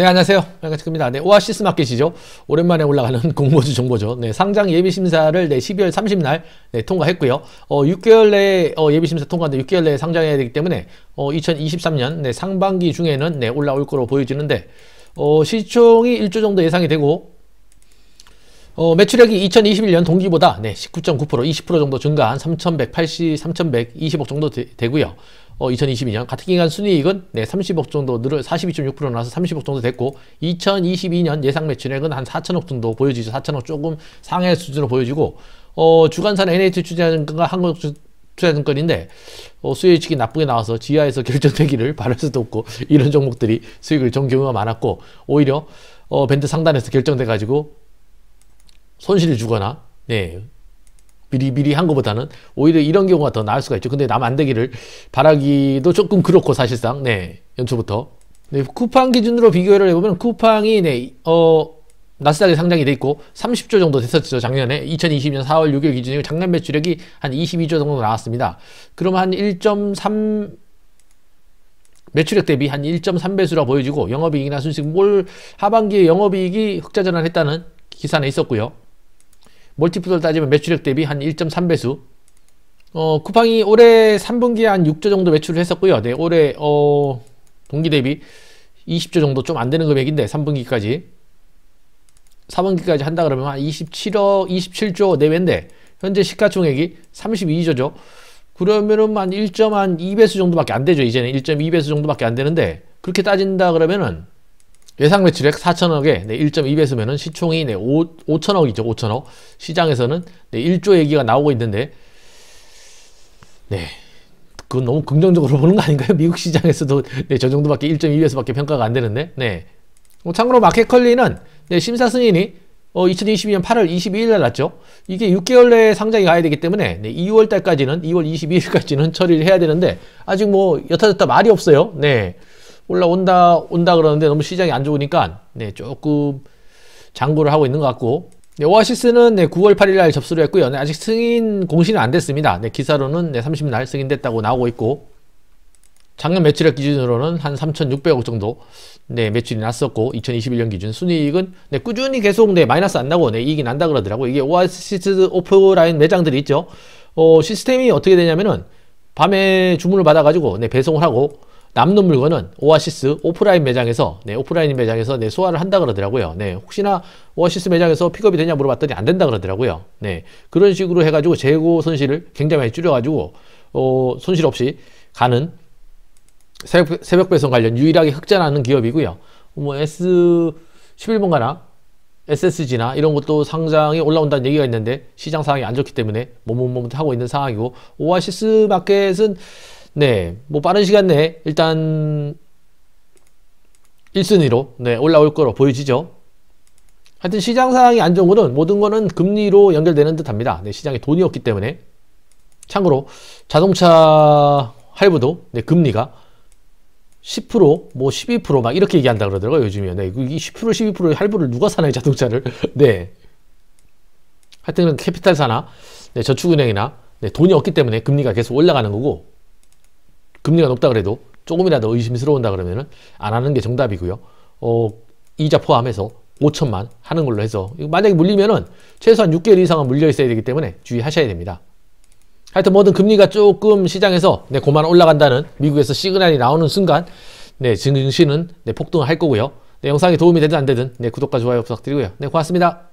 네, 안녕하세요. 빨간체니다 네, 오아시스 마켓이죠. 오랜만에 올라가는 공모주 정보죠. 네, 상장 예비심사를 네, 12월 30일 날 네, 통과했고요. 어, 6개월 내에 어, 예비심사 통과인 6개월 내에 상장해야 되기 때문에 어, 2023년 상반기 중에는 네, 올라올 거로 보여지는데 어, 시총이 1조 정도 예상이 되고 어, 매출액이 2021년 동기보다 네, 19.9% 20% 정도 증가한 3,180, 3,120억 정도 되, 고요 어, 2022년 같은 기간 순이익은 네, 30억 정도 늘어 42.6% 나와서 30억 정도 됐고 2022년 예상 매출액은 한 4천억 정도 보여지죠. 4천억 조금 상해 수준으로 보여지고 어, 주간산 NH 투자증권과 한국 투자증권인데 어, 수익이 나쁘게 나와서 지하에서 결정되기를 바랄 수도 없고 이런 종목들이 수익을 전 경우가 많았고 오히려 어, 밴드 상단에서 결정돼 가지고 손실을 주거나 네, 비리비리한 것보다는 오히려 이런 경우가 더 나을 수가 있죠. 근데 남안 되기를 바라기도 조금 그렇고 사실상 네 연초부터 네, 쿠팡 기준으로 비교를 해보면 쿠팡이 네어 나스닥에 상장이 돼 있고 30조 정도 됐었죠 작년에 2020년 4월 6일 기준이고 작년 매출액이 한 22조 정도 나왔습니다. 그러면한 1.3 매출액 대비 한 1.3배수라 보여지고 영업이익이나 순식익올 뭐 하반기에 영업이익이 흑자 전환했다는 기사는 있었고요. 멀티플을 따지면 매출액 대비 한 1.3배수 어, 쿠팡이 올해 3분기에 한 6조 정도 매출을 했었고요. 네, 올해 어, 동기 대비 20조 정도 좀 안 되는 금액인데 3분기까지 4분기까지 한다 그러면 한 27억 27조 내외인데 현재 시가총액이 32조죠. 그러면은 한 1.2배수 정도밖에 안 되죠. 이제는 1.2배수 정도밖에 안 되는데 그렇게 따진다 그러면은 예상 매출액 4천억에 네, 1.2배수면은 시총이 네, 5, 5천억이죠. 5천억. 시장에서는 네, 1조 얘기가 나오고 있는데 네. 그건 너무 긍정적으로 보는 거 아닌가요? 미국 시장에서도 네, 저 정도밖에 1.2배수밖에 평가가 안 되는데. 네. 어, 참고로 마켓컬리는 네, 심사 승인이 어, 2022년 8월 22일 날 났죠. 이게 6개월 내에 상장이 가야 되기 때문에 네, 2월 달까지는 2월 22일까지는 처리를 해야 되는데 아직 뭐 여타저타 말이 없어요. 네. 올라온다 온다 그러는데 너무 시장이 안 좋으니까 네, 조금 장구를 하고 있는 것 같고 네, 오아시스는 네, 9월 8일 날 접수를 했고요. 네, 아직 승인 공시는 안 됐습니다. 네, 기사로는 네, 30날 승인됐다고 나오고 있고 작년 매출액 기준으로는 한 3,600억 정도 네, 매출이 났었고 2021년 기준 순이익은 네, 꾸준히 계속 네, 마이너스 안 나고 네, 이익이 난다 그러더라고 이게 오아시스 오프라인 매장들이 있죠. 어, 시스템이 어떻게 되냐면은 밤에 주문을 받아가지고 네, 배송을 하고 남는 물건은 오아시스 오프라인 매장에서 네, 오프라인 매장에서 네, 소화를 한다 그러더라고요. 네, 혹시나 오아시스 매장에서 픽업이 되냐 물어봤더니 안 된다 그러더라고요. 네, 그런 식으로 해가지고 재고 손실을 굉장히 많이 줄여가지고 어, 손실 없이 가는 새벽, 새벽 배송 관련 유일하게 흑자나는 기업이고요. 뭐 S 11번가나 SSG나 이런 것도 상장이 올라온다는 얘기가 있는데 시장 상황이 안 좋기 때문에 몸몸몸 하고 있는 상황이고 오아시스 마켓은 네, 뭐 빠른 시간 내에 일단 1순위로 네, 올라올 거로 보여지죠. 하여튼 시장 상황이 안 좋은 거는 모든 거는 금리로 연결되는 듯 합니다. 네, 시장에 돈이 없기 때문에. 참고로 자동차 할부도 네, 금리가 10%, 뭐 12%막 이렇게 얘기한다 그러더라고요, 요즘에. 네, 이 10%, 12% 할부를 누가 사나요, 자동차를? 네. 하여튼 캐피탈사나 네, 저축은행이나 네, 돈이 없기 때문에 금리가 계속 올라가는 거고 금리가 높다 그래도 조금이라도 의심스러운다 그러면은 안 하는 게 정답이고요. 어, 이자 포함해서 5천만 하는 걸로 해서 만약에 물리면은 최소한 6개월 이상은 물려 있어야 되기 때문에 주의하셔야 됩니다. 하여튼 뭐든 금리가 조금 시장에서 네, 고만 올라간다는 미국에서 시그널이 나오는 순간 네, 증시는 네, 폭등할 거고요. 네, 영상이 도움이 되든 안 되든 네, 구독과 좋아요 부탁드리고요. 네, 고맙습니다.